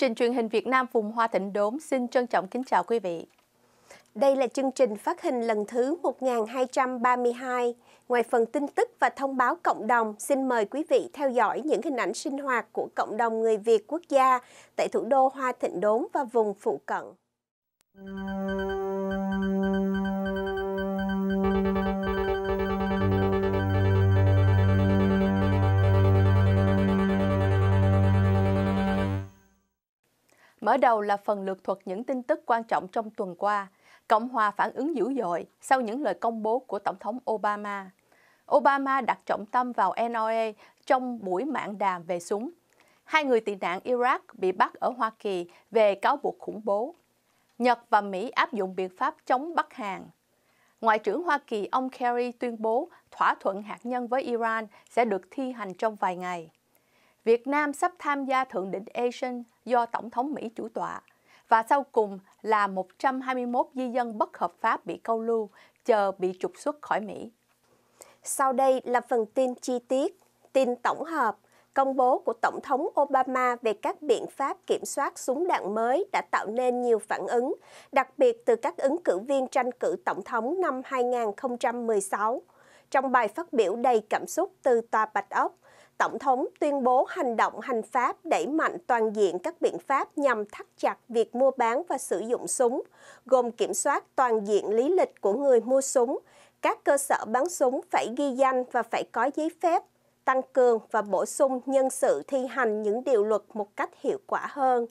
trình truyền hình Việt Nam vùng Hoa Thịnh Đốn xin trân trọng kính chào quý vị. Đây là chương trình phát hình lần thứ 1232. Ngoài phần tin tức và thông báo cộng đồng, xin mời quý vị theo dõi những hình ảnh sinh hoạt của cộng đồng người Việt quốc gia tại thủ đô Hoa Thịnh Đốn và vùng phụ cận. Mở đầu là phần lược thuật những tin tức quan trọng trong tuần qua. Cộng hòa phản ứng dữ dội sau những lời công bố của Tổng thống Obama. Obama đặt trọng tâm vào NOA trong buổi mạng đàm về súng. Hai người tị nạn Iraq bị bắt ở Hoa Kỳ về cáo buộc khủng bố. Nhật và Mỹ áp dụng biện pháp chống Bắc Hàn. Ngoại trưởng Hoa Kỳ ông Kerry tuyên bố thỏa thuận hạt nhân với Iran sẽ được thi hành trong vài ngày. Việt Nam sắp tham gia Thượng đỉnh ASEAN do Tổng thống Mỹ chủ tọa và sau cùng là 121 di dân bất hợp pháp bị câu lưu, chờ bị trục xuất khỏi Mỹ. Sau đây là phần tin chi tiết, tin tổng hợp, công bố của Tổng thống Obama về các biện pháp kiểm soát súng đạn mới đã tạo nên nhiều phản ứng, đặc biệt từ các ứng cử viên tranh cử Tổng thống năm 2016. Trong bài phát biểu đầy cảm xúc từ Tòa Bạch Ốc, Tổng thống tuyên bố hành động hành pháp đẩy mạnh toàn diện các biện pháp nhằm thắt chặt việc mua bán và sử dụng súng, gồm kiểm soát toàn diện lý lịch của người mua súng, các cơ sở bán súng phải ghi danh và phải có giấy phép, tăng cường và bổ sung nhân sự thi hành những điều luật một cách hiệu quả hơn,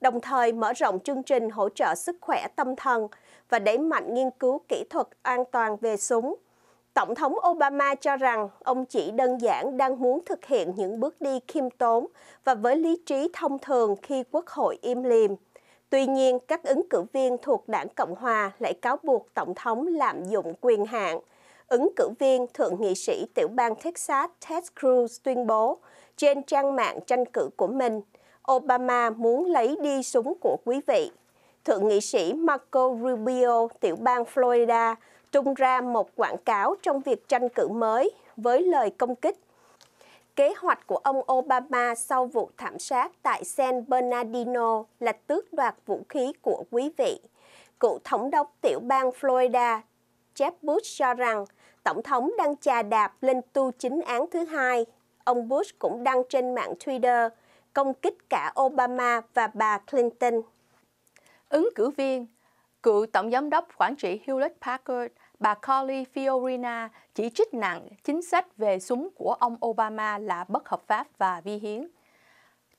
đồng thời mở rộng chương trình hỗ trợ sức khỏe tâm thần và đẩy mạnh nghiên cứu kỹ thuật an toàn về súng, Tổng thống Obama cho rằng ông chỉ đơn giản đang muốn thực hiện những bước đi khiêm tốn và với lý trí thông thường khi Quốc hội im lìm. Tuy nhiên, các ứng cử viên thuộc đảng Cộng Hòa lại cáo buộc Tổng thống lạm dụng quyền hạn. Ứng cử viên Thượng nghị sĩ tiểu bang Texas Ted Cruz tuyên bố trên trang mạng tranh cử của mình, Obama muốn lấy đi súng của quý vị. Thượng nghị sĩ Marco Rubio tiểu bang Florida tung ra một quảng cáo trong việc tranh cử mới với lời công kích. Kế hoạch của ông Obama sau vụ thảm sát tại San Bernardino là tước đoạt vũ khí của quý vị. Cựu thống đốc tiểu bang Florida Jeb Bush cho rằng Tổng thống đang chà đạp lên tu chính án thứ hai. Ông Bush cũng đăng trên mạng Twitter công kích cả Obama và bà Clinton. Ứng cử viên, cựu tổng giám đốc quản trị Hewlett Packard bà Carly Fiorina chỉ trích nặng chính sách về súng của ông Obama là bất hợp pháp và vi hiến.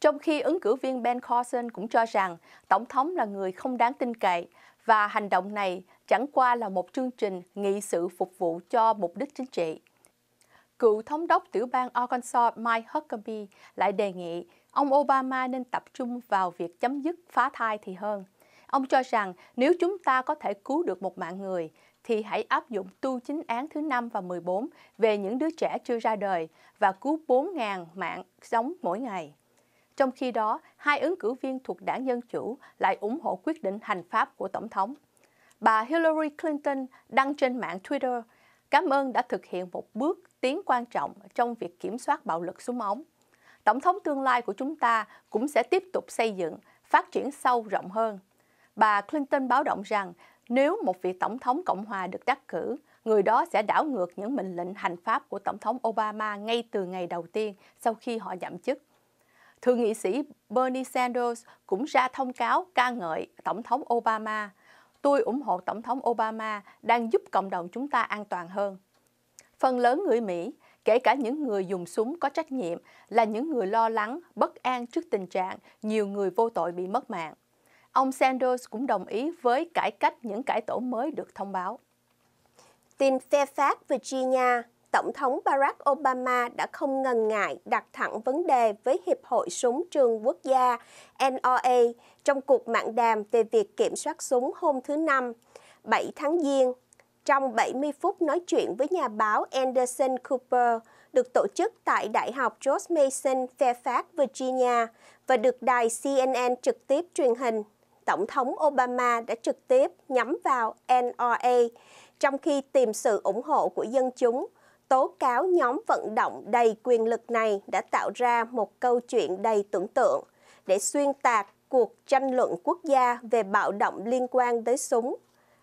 Trong khi ứng cử viên Ben Carson cũng cho rằng Tổng thống là người không đáng tin cậy và hành động này chẳng qua là một chương trình nghị sự phục vụ cho mục đích chính trị. Cựu thống đốc tiểu bang Arkansas Mike Huckabee lại đề nghị ông Obama nên tập trung vào việc chấm dứt phá thai thì hơn. Ông cho rằng nếu chúng ta có thể cứu được một mạng người, thì hãy áp dụng tu chính án thứ 5 và 14 về những đứa trẻ chưa ra đời và cứu 4.000 mạng sống mỗi ngày. Trong khi đó, hai ứng cử viên thuộc đảng Dân Chủ lại ủng hộ quyết định hành pháp của Tổng thống. Bà Hillary Clinton đăng trên mạng Twitter cảm ơn đã thực hiện một bước tiến quan trọng trong việc kiểm soát bạo lực súng ống. Tổng thống tương lai của chúng ta cũng sẽ tiếp tục xây dựng, phát triển sâu rộng hơn. Bà Clinton báo động rằng nếu một vị tổng thống Cộng hòa được đắc cử, người đó sẽ đảo ngược những mệnh lệnh hành pháp của Tổng thống Obama ngay từ ngày đầu tiên sau khi họ nhậm chức. Thượng nghị sĩ Bernie Sanders cũng ra thông cáo ca ngợi Tổng thống Obama. Tôi ủng hộ Tổng thống Obama đang giúp cộng đồng chúng ta an toàn hơn. Phần lớn người Mỹ, kể cả những người dùng súng có trách nhiệm, là những người lo lắng, bất an trước tình trạng nhiều người vô tội bị mất mạng. Ông Sanders cũng đồng ý với cải cách những cải tổ mới được thông báo. Tin Fairfax, Virginia, Tổng thống Barack Obama đã không ngần ngại đặt thẳng vấn đề với Hiệp hội Súng Trường Quốc gia NRA trong cuộc mạng đàm về việc kiểm soát súng hôm thứ Năm, 7 tháng Giêng. Trong 70 phút nói chuyện với nhà báo Anderson Cooper, được tổ chức tại Đại học George Mason, Fairfax, Virginia và được đài CNN trực tiếp truyền hình Tổng thống Obama đã trực tiếp nhắm vào NRA trong khi tìm sự ủng hộ của dân chúng. Tố cáo nhóm vận động đầy quyền lực này đã tạo ra một câu chuyện đầy tưởng tượng để xuyên tạc cuộc tranh luận quốc gia về bạo động liên quan tới súng.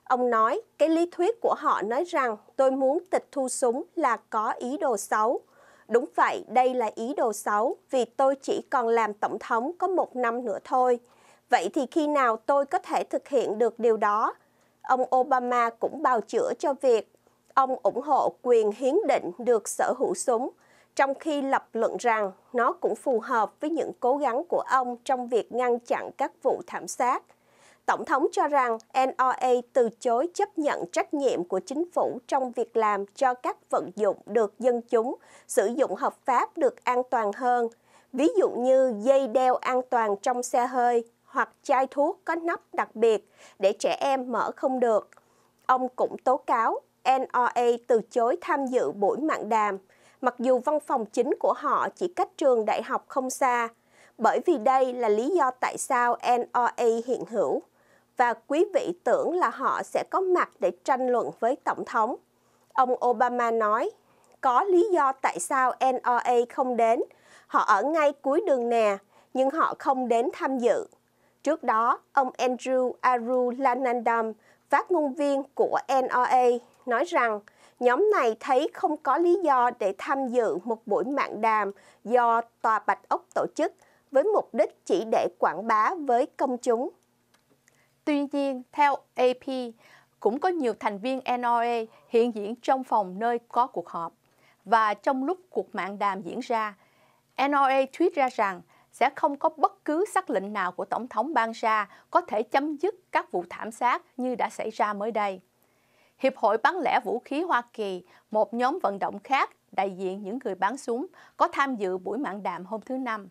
Ông nói, cái lý thuyết của họ nói rằng tôi muốn tịch thu súng là có ý đồ xấu. Đúng vậy, đây là ý đồ xấu vì tôi chỉ còn làm tổng thống có một năm nữa thôi. Vậy thì khi nào tôi có thể thực hiện được điều đó? Ông Obama cũng bào chữa cho việc ông ủng hộ quyền hiến định được sở hữu súng, trong khi lập luận rằng nó cũng phù hợp với những cố gắng của ông trong việc ngăn chặn các vụ thảm sát. Tổng thống cho rằng NRA từ chối chấp nhận trách nhiệm của chính phủ trong việc làm cho các vận dụng được dân chúng sử dụng hợp pháp được an toàn hơn, ví dụ như dây đeo an toàn trong xe hơi, hoặc chai thuốc có nắp đặc biệt để trẻ em mở không được. Ông cũng tố cáo NRA từ chối tham dự buổi mạng đàm, mặc dù văn phòng chính của họ chỉ cách trường đại học không xa, bởi vì đây là lý do tại sao NRA hiện hữu. Và quý vị tưởng là họ sẽ có mặt để tranh luận với Tổng thống. Ông Obama nói, có lý do tại sao NRA không đến. Họ ở ngay cuối đường nè, nhưng họ không đến tham dự. Trước đó, ông Andrew Arulanandam, phát ngôn viên của NRA, nói rằng nhóm này thấy không có lý do để tham dự một buổi mạng đàm do Tòa Bạch Ốc tổ chức với mục đích chỉ để quảng bá với công chúng. Tuy nhiên, theo AP, cũng có nhiều thành viên NRA hiện diện trong phòng nơi có cuộc họp. Và trong lúc cuộc mạng đàm diễn ra, NRA tweet ra rằng sẽ không có bất cứ xác lệnh nào của Tổng thống ban ra có thể chấm dứt các vụ thảm sát như đã xảy ra mới đây. Hiệp hội bán lẻ vũ khí Hoa Kỳ, một nhóm vận động khác đại diện những người bán súng, có tham dự buổi mạng đàm hôm thứ Năm.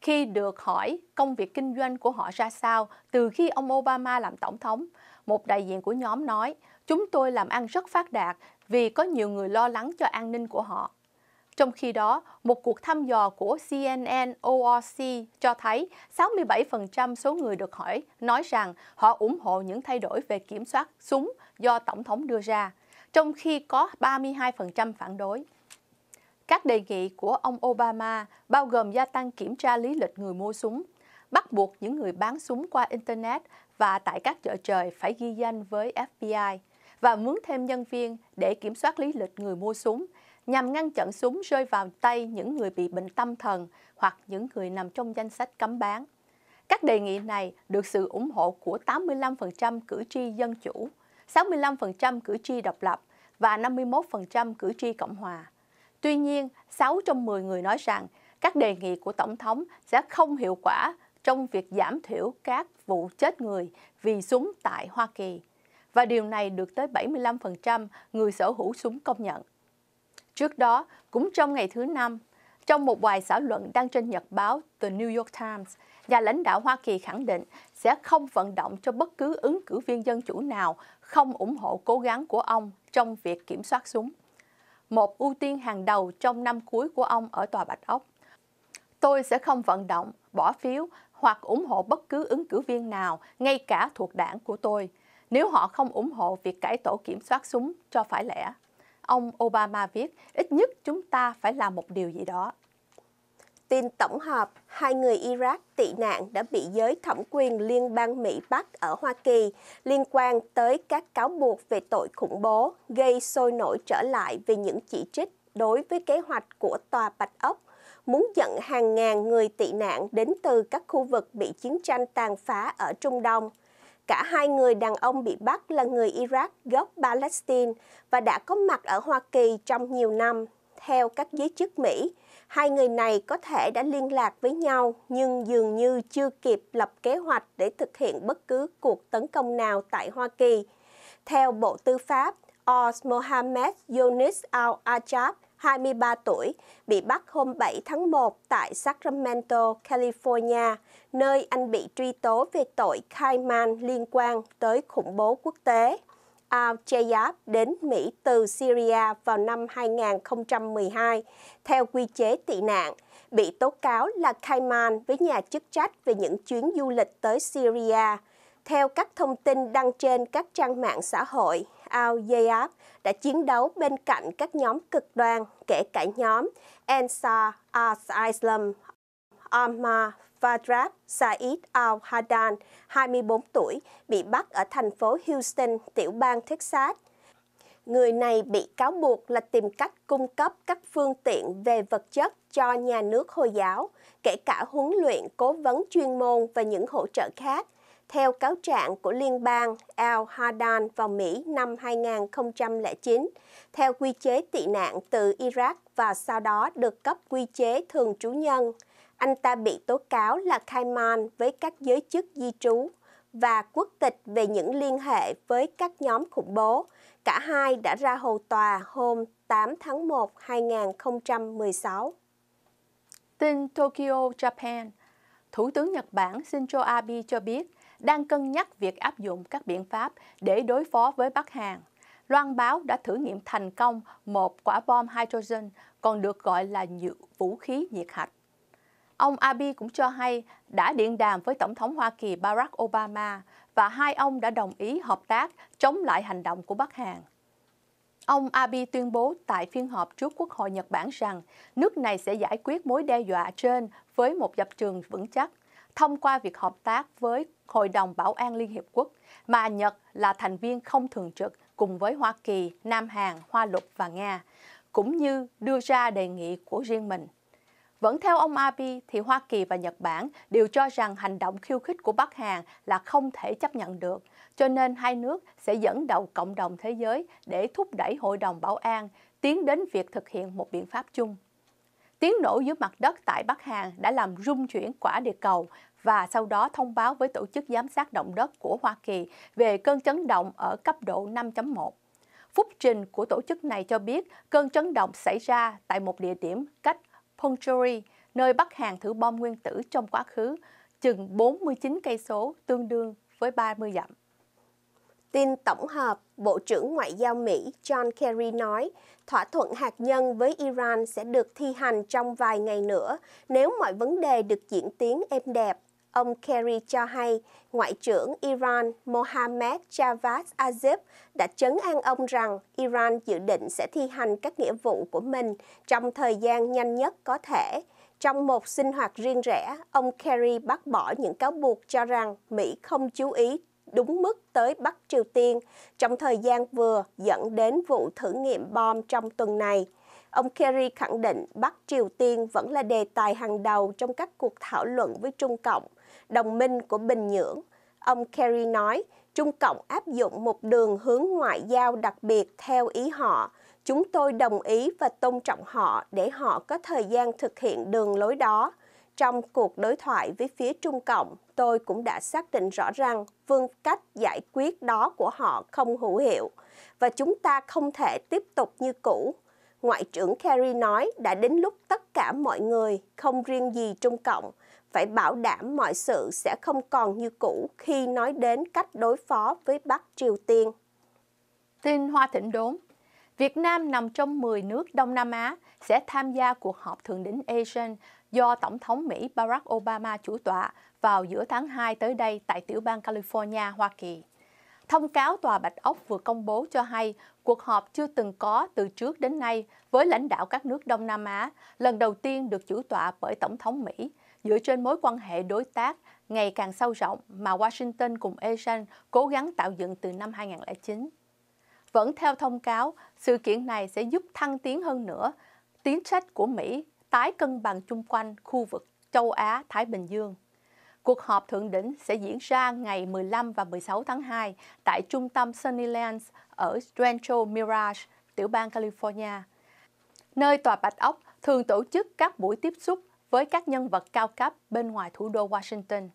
Khi được hỏi công việc kinh doanh của họ ra sao từ khi ông Obama làm tổng thống, một đại diện của nhóm nói, chúng tôi làm ăn rất phát đạt vì có nhiều người lo lắng cho an ninh của họ. Trong khi đó, một cuộc thăm dò của CNN ORC cho thấy 67% số người được hỏi nói rằng họ ủng hộ những thay đổi về kiểm soát súng do Tổng thống đưa ra, trong khi có 32% phản đối. Các đề nghị của ông Obama bao gồm gia tăng kiểm tra lý lịch người mua súng, bắt buộc những người bán súng qua Internet và tại các chợ trời phải ghi danh với FBI và mướn thêm nhân viên để kiểm soát lý lịch người mua súng nhằm ngăn chặn súng rơi vào tay những người bị bệnh tâm thần hoặc những người nằm trong danh sách cấm bán. Các đề nghị này được sự ủng hộ của 85% cử tri Dân Chủ, 65% cử tri Độc lập và 51% cử tri Cộng hòa. Tuy nhiên, 6 trong 10 người nói rằng các đề nghị của Tổng thống sẽ không hiệu quả trong việc giảm thiểu các vụ chết người vì súng tại Hoa Kỳ. Và điều này được tới 75% người sở hữu súng công nhận. Trước đó, cũng trong ngày thứ Năm, trong một bài xã luận đăng trên nhật báo The New York Times, nhà lãnh đạo Hoa Kỳ khẳng định sẽ không vận động cho bất cứ ứng cử viên dân chủ nào không ủng hộ cố gắng của ông trong việc kiểm soát súng. Một ưu tiên hàng đầu trong năm cuối của ông ở Tòa Bạch Ốc. Tôi sẽ không vận động, bỏ phiếu hoặc ủng hộ bất cứ ứng cử viên nào, ngay cả thuộc đảng của tôi, nếu họ không ủng hộ việc cải tổ kiểm soát súng cho phải lẽ. Ông Obama viết, ít nhất chúng ta phải làm một điều gì đó. Tin tổng hợp, hai người Iraq tị nạn đã bị giới thẩm quyền liên bang Mỹ bắt ở Hoa Kỳ liên quan tới các cáo buộc về tội khủng bố, gây sôi nổi trở lại về những chỉ trích đối với kế hoạch của Tòa Bạch Ốc muốn dẫn hàng ngàn người tị nạn đến từ các khu vực bị chiến tranh tàn phá ở Trung Đông – Cả hai người đàn ông bị bắt là người Iraq gốc Palestine và đã có mặt ở Hoa Kỳ trong nhiều năm. Theo các giới chức Mỹ, hai người này có thể đã liên lạc với nhau nhưng dường như chưa kịp lập kế hoạch để thực hiện bất cứ cuộc tấn công nào tại Hoa Kỳ. Theo Bộ Tư pháp, Oz Mohammed Yunis al-Ajab, 23 tuổi, bị bắt hôm 7 tháng 1 tại Sacramento, California – nơi anh bị truy tố về tội khai man liên quan tới khủng bố quốc tế. Al Jayab đến Mỹ từ Syria vào năm 2012 theo quy chế tị nạn, bị tố cáo là khai man với nhà chức trách về những chuyến du lịch tới Syria. Theo các thông tin đăng trên các trang mạng xã hội, Al Jayab đã chiến đấu bên cạnh các nhóm cực đoan, kể cả nhóm Ansar al-Islam, Alma Vadrab Said al-Hadan, 24 tuổi, bị bắt ở thành phố Houston, tiểu bang Texas. Người này bị cáo buộc là tìm cách cung cấp các phương tiện về vật chất cho nhà nước Hồi giáo, kể cả huấn luyện, cố vấn chuyên môn và những hỗ trợ khác. Theo cáo trạng của liên bang Al-Hadan vào Mỹ năm 2009, theo quy chế tị nạn từ Iraq và sau đó được cấp quy chế thường trú nhân – anh ta bị tố cáo là khai man với các giới chức di trú và quốc tịch về những liên hệ với các nhóm khủng bố. Cả hai đã ra hầu tòa hôm 8 tháng 1, 2016. Tin Tokyo, Japan Thủ tướng Nhật Bản Shinzo Abe cho biết đang cân nhắc việc áp dụng các biện pháp để đối phó với Bắc Hàn. Loan báo đã thử nghiệm thành công một quả bom hydrogen, còn được gọi là vũ khí nhiệt hạch. Ông Abe cũng cho hay đã điện đàm với Tổng thống Hoa Kỳ Barack Obama và hai ông đã đồng ý hợp tác chống lại hành động của Bắc Hàn. Ông Abe tuyên bố tại phiên họp trước Quốc hội Nhật Bản rằng nước này sẽ giải quyết mối đe dọa trên với một dập trường vững chắc thông qua việc hợp tác với Hội đồng Bảo an Liên Hiệp Quốc, mà Nhật là thành viên không thường trực cùng với Hoa Kỳ, Nam Hàn, Hoa Lục và Nga, cũng như đưa ra đề nghị của riêng mình. Vẫn theo ông Abe thì Hoa Kỳ và Nhật Bản đều cho rằng hành động khiêu khích của Bắc Hàn là không thể chấp nhận được, cho nên hai nước sẽ dẫn đầu cộng đồng thế giới để thúc đẩy Hội đồng Bảo an tiến đến việc thực hiện một biện pháp chung. Tiếng nổ dưới mặt đất tại Bắc Hàn đã làm rung chuyển quả địa cầu và sau đó thông báo với Tổ chức Giám sát Động đất của Hoa Kỳ về cơn chấn động ở cấp độ 5.1. Phúc trình của tổ chức này cho biết cơn chấn động xảy ra tại một địa điểm cách Pyeongchang, nơi bắt hàng thử bom nguyên tử trong quá khứ, chừng 49 cây số tương đương với 30 dặm. Tin tổng hợp, Bộ trưởng Ngoại giao Mỹ John Kerry nói thỏa thuận hạt nhân với Iran sẽ được thi hành trong vài ngày nữa nếu mọi vấn đề được diễn tiến êm đẹp Ông Kerry cho hay Ngoại trưởng Iran Mohammad Javad Azif đã chấn an ông rằng Iran dự định sẽ thi hành các nghĩa vụ của mình trong thời gian nhanh nhất có thể. Trong một sinh hoạt riêng rẽ, ông Kerry bác bỏ những cáo buộc cho rằng Mỹ không chú ý đúng mức tới Bắc Triều Tiên trong thời gian vừa dẫn đến vụ thử nghiệm bom trong tuần này. Ông Kerry khẳng định Bắc Triều Tiên vẫn là đề tài hàng đầu trong các cuộc thảo luận với Trung Cộng đồng minh của Bình Nhưỡng. Ông Kerry nói, Trung Cộng áp dụng một đường hướng ngoại giao đặc biệt theo ý họ. Chúng tôi đồng ý và tôn trọng họ để họ có thời gian thực hiện đường lối đó. Trong cuộc đối thoại với phía Trung Cộng, tôi cũng đã xác định rõ ràng phương cách giải quyết đó của họ không hữu hiệu và chúng ta không thể tiếp tục như cũ. Ngoại trưởng Kerry nói đã đến lúc tất cả mọi người, không riêng gì Trung Cộng, phải bảo đảm mọi sự sẽ không còn như cũ khi nói đến cách đối phó với Bắc Triều Tiên. Tin Hoa Thịnh Đốn Việt Nam nằm trong 10 nước Đông Nam Á sẽ tham gia cuộc họp thượng đỉnh ASEAN do Tổng thống Mỹ Barack Obama chủ tọa vào giữa tháng 2 tới đây tại tiểu bang California, Hoa Kỳ. Thông cáo Tòa Bạch Ốc vừa công bố cho hay cuộc họp chưa từng có từ trước đến nay với lãnh đạo các nước Đông Nam Á, lần đầu tiên được chủ tọa bởi Tổng thống Mỹ dựa trên mối quan hệ đối tác ngày càng sâu rộng mà Washington cùng ASEAN cố gắng tạo dựng từ năm 2009. Vẫn theo thông cáo, sự kiện này sẽ giúp thăng tiến hơn nữa tiến sách của Mỹ tái cân bằng chung quanh khu vực châu Á-Thái Bình Dương. Cuộc họp thượng đỉnh sẽ diễn ra ngày 15 và 16 tháng 2 tại trung tâm Sunnylands ở Rancho Mirage, tiểu bang California, nơi tòa Bạch Ốc thường tổ chức các buổi tiếp xúc với các nhân vật cao cấp bên ngoài thủ đô Washington.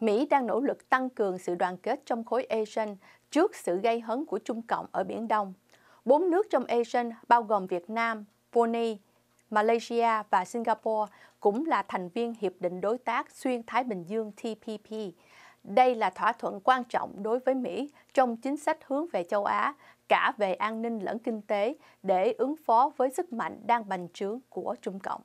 Mỹ đang nỗ lực tăng cường sự đoàn kết trong khối ASEAN trước sự gây hấn của Trung Cộng ở Biển Đông. Bốn nước trong ASEAN bao gồm Việt Nam, Brunei, Malaysia và Singapore cũng là thành viên Hiệp định Đối tác Xuyên Thái Bình Dương TPP. Đây là thỏa thuận quan trọng đối với Mỹ trong chính sách hướng về châu Á, cả về an ninh lẫn kinh tế, để ứng phó với sức mạnh đang bành trướng của Trung Cộng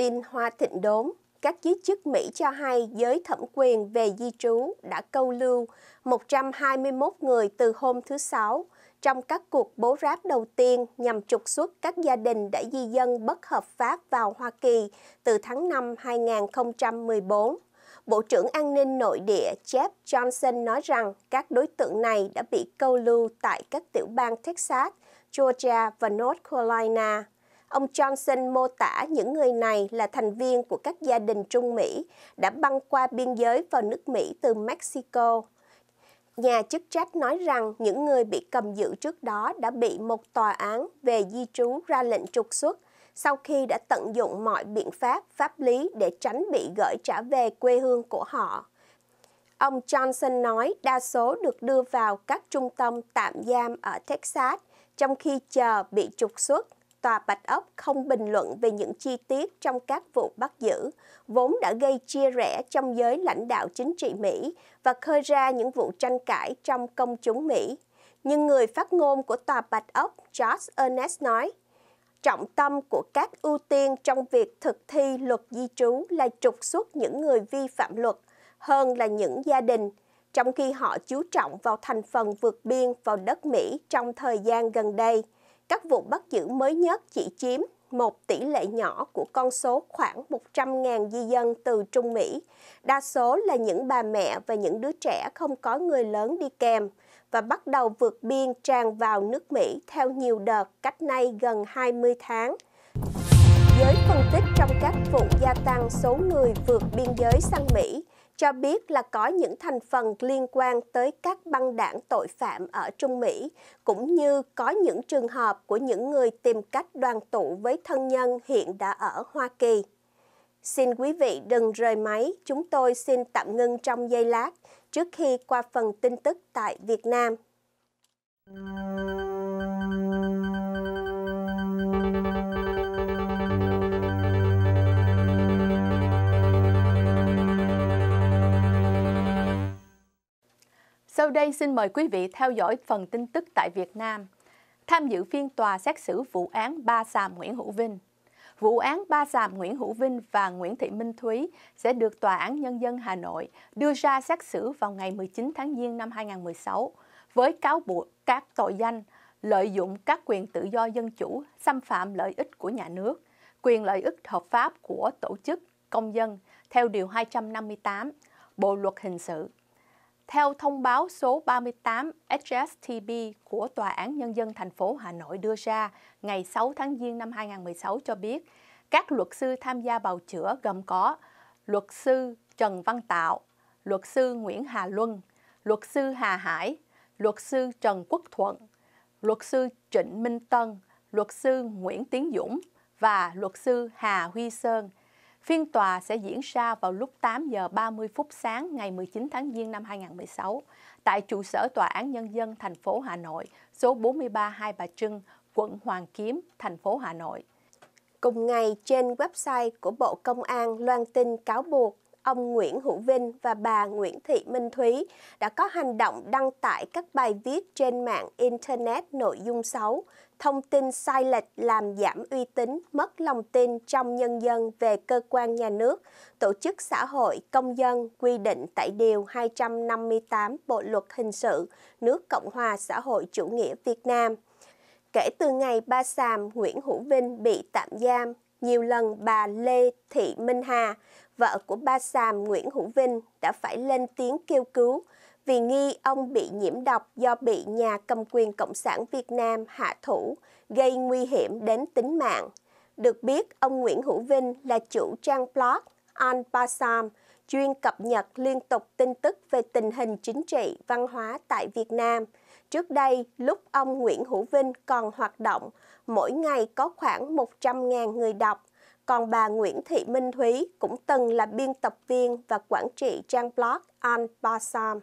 tin Hoa Thịnh Đốn, các giới chức Mỹ cho hay giới thẩm quyền về di trú đã câu lưu 121 người từ hôm thứ Sáu trong các cuộc bố ráp đầu tiên nhằm trục xuất các gia đình đã di dân bất hợp pháp vào Hoa Kỳ từ tháng 5 2014. Bộ trưởng An ninh nội địa Jeff Johnson nói rằng các đối tượng này đã bị câu lưu tại các tiểu bang Texas, Georgia và North Carolina. Ông Johnson mô tả những người này là thành viên của các gia đình Trung Mỹ đã băng qua biên giới vào nước Mỹ từ Mexico. Nhà chức trách nói rằng những người bị cầm giữ trước đó đã bị một tòa án về di trú ra lệnh trục xuất sau khi đã tận dụng mọi biện pháp pháp lý để tránh bị gửi trả về quê hương của họ. Ông Johnson nói đa số được đưa vào các trung tâm tạm giam ở Texas trong khi chờ bị trục xuất Tòa Bạch Ốc không bình luận về những chi tiết trong các vụ bắt giữ, vốn đã gây chia rẽ trong giới lãnh đạo chính trị Mỹ và khơi ra những vụ tranh cãi trong công chúng Mỹ. Nhưng người phát ngôn của Tòa Bạch Ốc George Ernest nói, trọng tâm của các ưu tiên trong việc thực thi luật di trú là trục xuất những người vi phạm luật hơn là những gia đình, trong khi họ chú trọng vào thành phần vượt biên vào đất Mỹ trong thời gian gần đây – các vụ bắt giữ mới nhất chỉ chiếm một tỷ lệ nhỏ của con số khoảng 100.000 di dân từ Trung Mỹ. Đa số là những bà mẹ và những đứa trẻ không có người lớn đi kèm và bắt đầu vượt biên tràn vào nước Mỹ theo nhiều đợt cách nay gần 20 tháng. Giới phân tích trong các vụ gia tăng số người vượt biên giới sang Mỹ cho biết là có những thành phần liên quan tới các băng đảng tội phạm ở Trung Mỹ, cũng như có những trường hợp của những người tìm cách đoàn tụ với thân nhân hiện đã ở Hoa Kỳ. Xin quý vị đừng rời máy, chúng tôi xin tạm ngưng trong giây lát trước khi qua phần tin tức tại Việt Nam. Thank Sau đây xin mời quý vị theo dõi phần tin tức tại Việt Nam. Tham dự phiên tòa xét xử vụ án Ba Sàm Nguyễn Hữu Vinh. Vụ án Ba Sàm Nguyễn Hữu Vinh và Nguyễn Thị Minh Thúy sẽ được Tòa án Nhân dân Hà Nội đưa ra xét xử vào ngày 19 tháng Giêng năm 2016 với cáo buộc các tội danh lợi dụng các quyền tự do dân chủ, xâm phạm lợi ích của nhà nước, quyền lợi ích hợp pháp của tổ chức, công dân theo Điều 258 Bộ Luật Hình sự theo thông báo số 38 HSTB của Tòa án Nhân dân thành phố Hà Nội đưa ra ngày 6 tháng Giêng năm 2016 cho biết, các luật sư tham gia bào chữa gồm có luật sư Trần Văn Tạo, luật sư Nguyễn Hà Luân, luật sư Hà Hải, luật sư Trần Quốc Thuận, luật sư Trịnh Minh Tân, luật sư Nguyễn Tiến Dũng và luật sư Hà Huy Sơn – Phiên tòa sẽ diễn ra vào lúc 8 giờ 30 phút sáng ngày 19 tháng Giêng năm 2016 tại trụ sở Tòa án Nhân dân thành phố Hà Nội, số 43 Hai Bà Trưng, quận Hoàng Kiếm, thành phố Hà Nội. Cùng ngày, trên website của Bộ Công an loan tin cáo buộc ông Nguyễn Hữu Vinh và bà Nguyễn Thị Minh Thúy đã có hành động đăng tải các bài viết trên mạng Internet nội dung xấu, thông tin sai lệch làm giảm uy tín, mất lòng tin trong nhân dân về cơ quan nhà nước, tổ chức xã hội, công dân quy định tại Điều 258 Bộ Luật Hình sự nước Cộng hòa xã hội chủ nghĩa Việt Nam. Kể từ ngày ba Sàm Nguyễn Hữu Vinh bị tạm giam, nhiều lần bà Lê Thị Minh Hà, vợ của ba Sàm Nguyễn Hữu Vinh đã phải lên tiếng kêu cứu vì nghi ông bị nhiễm độc do bị nhà cầm quyền Cộng sản Việt Nam hạ thủ, gây nguy hiểm đến tính mạng. Được biết, ông Nguyễn Hữu Vinh là chủ trang blog On Basam, chuyên cập nhật liên tục tin tức về tình hình chính trị, văn hóa tại Việt Nam. Trước đây, lúc ông Nguyễn Hữu Vinh còn hoạt động, mỗi ngày có khoảng 100.000 người đọc còn bà Nguyễn Thị Minh Thúy cũng từng là biên tập viên và quản trị trang blog Al Basam.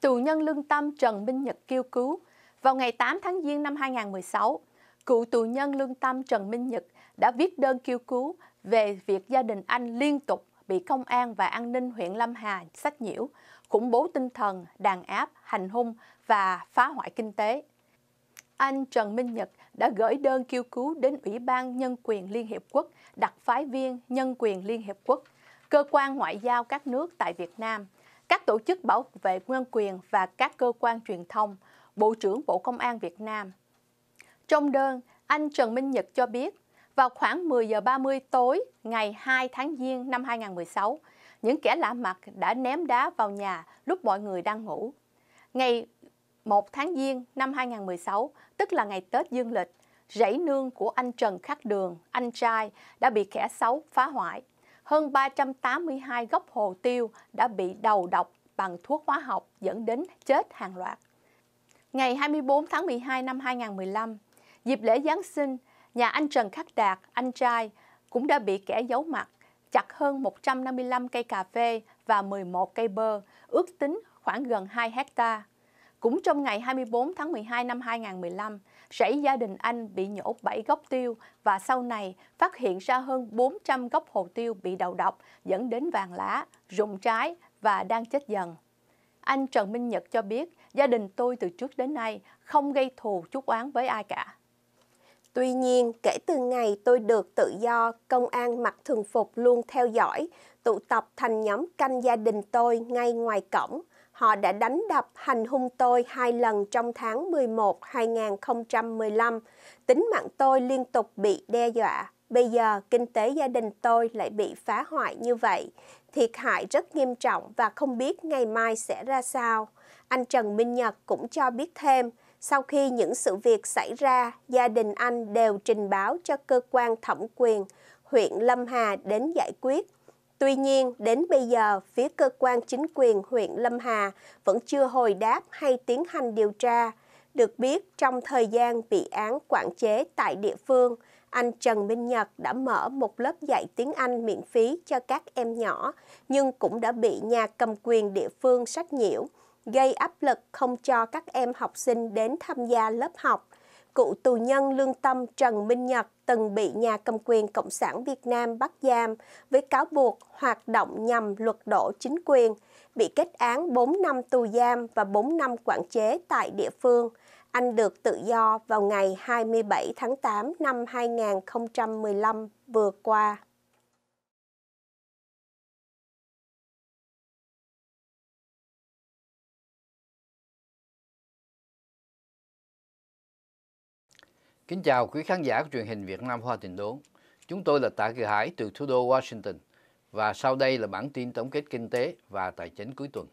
Tù nhân lương tâm Trần Minh Nhật kêu cứu. Vào ngày 8 tháng Giêng năm 2016, cựu tù nhân lương tâm Trần Minh Nhật đã viết đơn kêu cứu về việc gia đình anh liên tục bị công an và an ninh huyện Lâm Hà sách nhiễu, khủng bố tinh thần, đàn áp, hành hung và phá hoại kinh tế. Anh Trần Minh Nhật đã gửi đơn kêu cứu đến Ủy ban Nhân quyền Liên Hiệp Quốc, đặc phái viên Nhân quyền Liên Hiệp Quốc, cơ quan ngoại giao các nước tại Việt Nam, các tổ chức bảo vệ nhân quyền và các cơ quan truyền thông, Bộ trưởng Bộ Công an Việt Nam. Trong đơn, anh Trần Minh Nhật cho biết, vào khoảng 10 giờ 30 tối ngày 2 tháng Giêng năm 2016, những kẻ lạ mặt đã ném đá vào nhà lúc mọi người đang ngủ. Ngày 1 tháng Giêng năm 2016, tức là ngày Tết Dương lịch, rẫy nương của anh Trần Khắc Đường, anh trai, đã bị kẻ xấu phá hoại. Hơn 382 gốc hồ tiêu đã bị đầu độc bằng thuốc hóa học dẫn đến chết hàng loạt. Ngày 24 tháng 12 năm 2015, dịp lễ Giáng sinh, nhà anh Trần Khắc Đạt, anh trai, cũng đã bị kẻ giấu mặt, chặt hơn 155 cây cà phê và 11 cây bơ, ước tính khoảng gần 2 hectare. Cũng trong ngày 24 tháng 12 năm 2015, rẫy gia đình anh bị nhổ 7 gốc tiêu và sau này phát hiện ra hơn 400 gốc hồ tiêu bị đầu độc dẫn đến vàng lá, rụng trái và đang chết dần. Anh Trần Minh Nhật cho biết, gia đình tôi từ trước đến nay không gây thù chuốc oán với ai cả. Tuy nhiên, kể từ ngày tôi được tự do, công an mặc thường phục luôn theo dõi, tụ tập thành nhóm canh gia đình tôi ngay ngoài cổng – họ đã đánh đập hành hung tôi hai lần trong tháng 11 2015. Tính mạng tôi liên tục bị đe dọa. Bây giờ kinh tế gia đình tôi lại bị phá hoại như vậy. Thiệt hại rất nghiêm trọng và không biết ngày mai sẽ ra sao. Anh Trần Minh Nhật cũng cho biết thêm, sau khi những sự việc xảy ra, gia đình anh đều trình báo cho cơ quan thẩm quyền huyện Lâm Hà đến giải quyết Tuy nhiên, đến bây giờ, phía cơ quan chính quyền huyện Lâm Hà vẫn chưa hồi đáp hay tiến hành điều tra. Được biết, trong thời gian bị án quản chế tại địa phương, anh Trần Minh Nhật đã mở một lớp dạy tiếng Anh miễn phí cho các em nhỏ, nhưng cũng đã bị nhà cầm quyền địa phương sách nhiễu, gây áp lực không cho các em học sinh đến tham gia lớp học cựu tù nhân lương tâm Trần Minh Nhật từng bị nhà cầm quyền Cộng sản Việt Nam bắt giam với cáo buộc hoạt động nhằm luật đổ chính quyền, bị kết án 4 năm tù giam và 4 năm quản chế tại địa phương. Anh được tự do vào ngày 27 tháng 8 năm 2015 vừa qua. Kính chào quý khán giả của truyền hình Việt Nam Hoa Tình Đốn. Chúng tôi là Tạ Kỳ Hải từ thủ đô Washington và sau đây là bản tin tổng kết kinh tế và tài chính cuối tuần.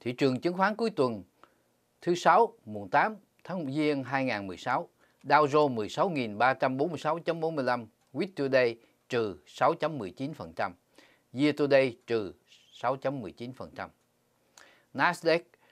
Thị trường chứng khoán cuối tuần thứ 6 mùng 8 tháng Giêng 2016 Dow Jones 16.346.45 Week day trừ 6.19%, Year day trừ 6.19%. Nasdaq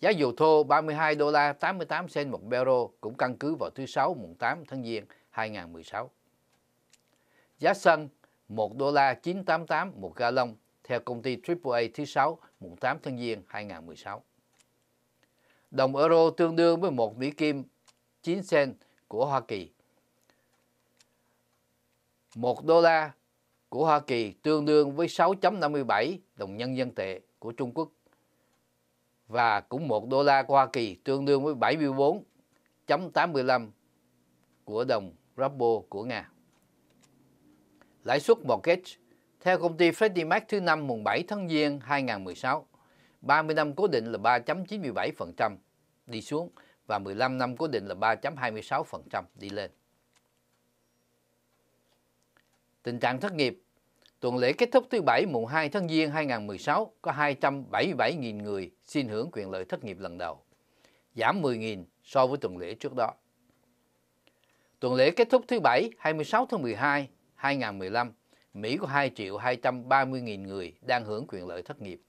Giá dầu thô 32 đô la 88 sen một barrel cũng căn cứ vào thứ Sáu mùng 8 tháng Giêng 2016. Giá xăng 1 đô la 988 một ga lông theo công ty AAA thứ Sáu mùng 8 tháng Giêng 2016. Đồng euro tương đương với 1 Mỹ Kim 9 sen của Hoa Kỳ. 1 đô la của Hoa Kỳ tương đương với 6.57 đồng nhân dân tệ của Trung Quốc và cũng 1 đô la Hoa Kỳ tương đương với 74.85 của đồng ruble của Nga. Lãi suất mortgage theo công ty Freddie Mac thứ năm mùng 7 tháng Giêng 2016, 30 năm cố định là 3.97% đi xuống và 15 năm cố định là 3.26% đi lên. Tình trạng thất nghiệp Tuần lễ kết thúc thứ Bảy mùng 2 tháng Giêng 2016 có 277.000 người xin hưởng quyền lợi thất nghiệp lần đầu, giảm 10.000 so với tuần lễ trước đó. Tuần lễ kết thúc thứ Bảy 26 tháng 12 2015, Mỹ có 2 triệu 230.000 người đang hưởng quyền lợi thất nghiệp,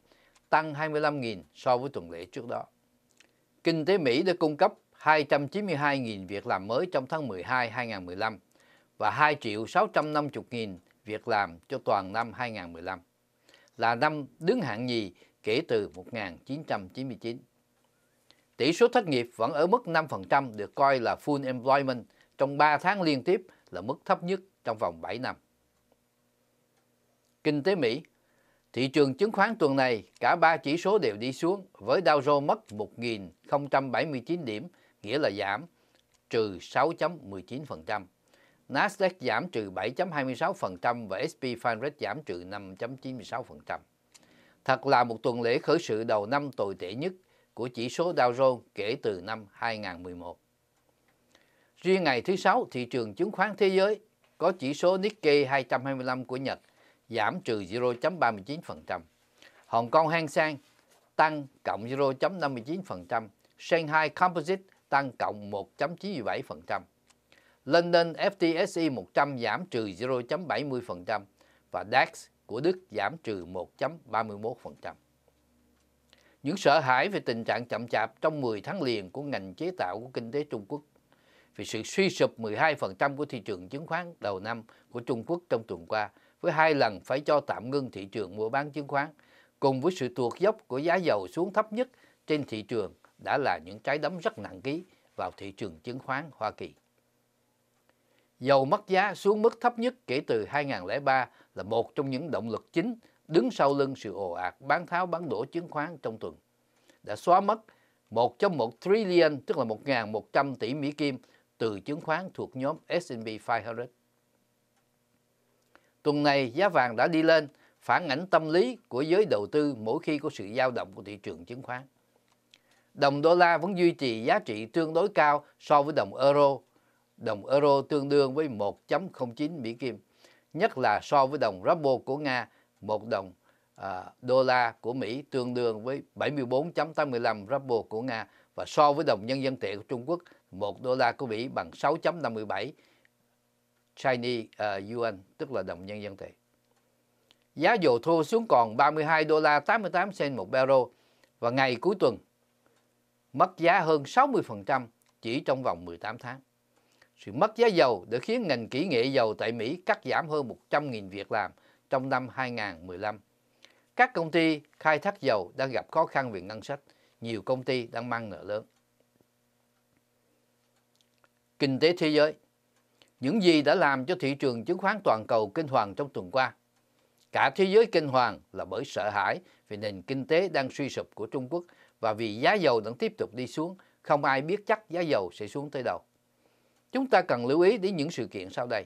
tăng 25.000 so với tuần lễ trước đó. Kinh tế Mỹ đã cung cấp 292.000 việc làm mới trong tháng 12 2015 và 2 triệu 650.000 việc làm cho toàn năm 2015, là năm đứng hạng nhì kể từ 1999. Tỷ số thất nghiệp vẫn ở mức 5% được coi là full employment trong 3 tháng liên tiếp là mức thấp nhất trong vòng 7 năm. Kinh tế Mỹ Thị trường chứng khoán tuần này, cả ba chỉ số đều đi xuống với Dow Jones mất 1.079 điểm, nghĩa là giảm, trừ 6.19%. Nasdaq giảm trừ 7.26% và SP 500 giảm trừ 5.96%. Thật là một tuần lễ khởi sự đầu năm tồi tệ nhất của chỉ số Dow Jones kể từ năm 2011. Riêng ngày thứ Sáu, thị trường chứng khoán thế giới có chỉ số Nikkei 225 của Nhật giảm trừ 0.39%. Hồng Kông Hang sang tăng cộng 0.59%, Shanghai Composite tăng cộng 1.97%. London FTSE 100 giảm trừ 0.70% và DAX của Đức giảm trừ 1.31%. Những sợ hãi về tình trạng chậm chạp trong 10 tháng liền của ngành chế tạo của kinh tế Trung Quốc vì sự suy sụp 12% của thị trường chứng khoán đầu năm của Trung Quốc trong tuần qua với hai lần phải cho tạm ngưng thị trường mua bán chứng khoán cùng với sự tuột dốc của giá dầu xuống thấp nhất trên thị trường đã là những trái đấm rất nặng ký vào thị trường chứng khoán Hoa Kỳ. Dầu mất giá xuống mức thấp nhất kể từ 2003 là một trong những động lực chính đứng sau lưng sự ồ ạt bán tháo bán đổ chứng khoán trong tuần. Đã xóa mất 1.1 trillion tức là 1.100 tỷ Mỹ Kim từ chứng khoán thuộc nhóm S&P 500. Tuần này giá vàng đã đi lên, phản ảnh tâm lý của giới đầu tư mỗi khi có sự dao động của thị trường chứng khoán. Đồng đô la vẫn duy trì giá trị tương đối cao so với đồng euro đồng euro tương đương với 1.09 Mỹ Kim, nhất là so với đồng ruble của Nga, một đồng à, đô la của Mỹ tương đương với 74.85 ruble của Nga và so với đồng nhân dân tệ của Trung Quốc, một đô la của Mỹ bằng 6.57 Chinese uh, yuan, tức là đồng nhân dân tệ. Giá dầu thô xuống còn 32 đô la 88 sen một barrel và ngày cuối tuần mất giá hơn 60% chỉ trong vòng 18 tháng. Sự mất giá dầu đã khiến ngành kỹ nghệ dầu tại Mỹ cắt giảm hơn 100.000 việc làm trong năm 2015. Các công ty khai thác dầu đang gặp khó khăn về ngân sách, nhiều công ty đang mang nợ lớn. Kinh tế thế giới Những gì đã làm cho thị trường chứng khoán toàn cầu kinh hoàng trong tuần qua? Cả thế giới kinh hoàng là bởi sợ hãi về nền kinh tế đang suy sụp của Trung Quốc và vì giá dầu vẫn tiếp tục đi xuống, không ai biết chắc giá dầu sẽ xuống tới đâu chúng ta cần lưu ý đến những sự kiện sau đây.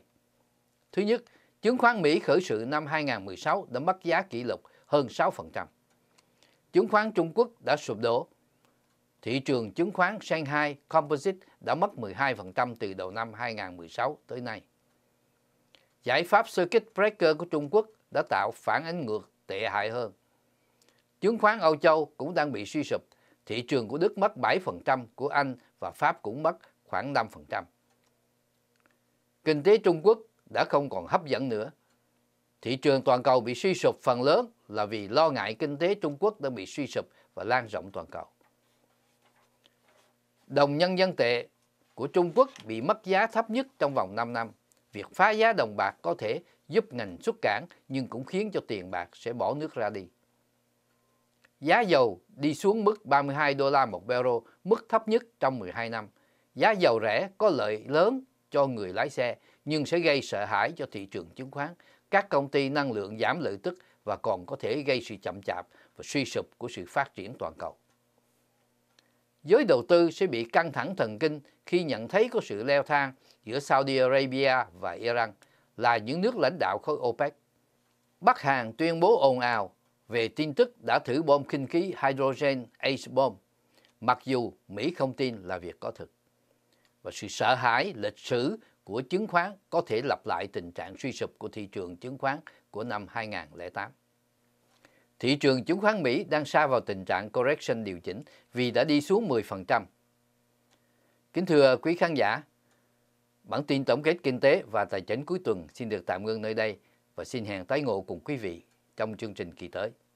Thứ nhất, chứng khoán Mỹ khởi sự năm 2016 đã mất giá kỷ lục hơn 6%. Chứng khoán Trung Quốc đã sụp đổ. Thị trường chứng khoán Shanghai Composite đã mất 12% từ đầu năm 2016 tới nay. Giải pháp circuit breaker của Trung Quốc đã tạo phản ánh ngược tệ hại hơn. Chứng khoán Âu Châu cũng đang bị suy sụp. Thị trường của Đức mất 7%, của Anh và Pháp cũng mất khoảng 5% kinh tế Trung Quốc đã không còn hấp dẫn nữa. Thị trường toàn cầu bị suy sụp phần lớn là vì lo ngại kinh tế Trung Quốc đã bị suy sụp và lan rộng toàn cầu. Đồng nhân dân tệ của Trung Quốc bị mất giá thấp nhất trong vòng 5 năm. Việc phá giá đồng bạc có thể giúp ngành xuất cảng nhưng cũng khiến cho tiền bạc sẽ bỏ nước ra đi. Giá dầu đi xuống mức 32 đô la một barrel, mức thấp nhất trong 12 năm. Giá dầu rẻ có lợi lớn cho người lái xe nhưng sẽ gây sợ hãi cho thị trường chứng khoán. Các công ty năng lượng giảm lợi tức và còn có thể gây sự chậm chạp và suy sụp của sự phát triển toàn cầu. Giới đầu tư sẽ bị căng thẳng thần kinh khi nhận thấy có sự leo thang giữa Saudi Arabia và Iran là những nước lãnh đạo khối OPEC. Bắc Hàn tuyên bố ồn ào về tin tức đã thử bom khinh khí hydrogen h Bomb, mặc dù Mỹ không tin là việc có thực và sự sợ hãi lịch sử của chứng khoán có thể lặp lại tình trạng suy sụp của thị trường chứng khoán của năm 2008. Thị trường chứng khoán Mỹ đang xa vào tình trạng correction điều chỉnh vì đã đi xuống 10%. Kính thưa quý khán giả, bản tin tổng kết kinh tế và tài chính cuối tuần xin được tạm ngưng nơi đây và xin hẹn tái ngộ cùng quý vị trong chương trình kỳ tới.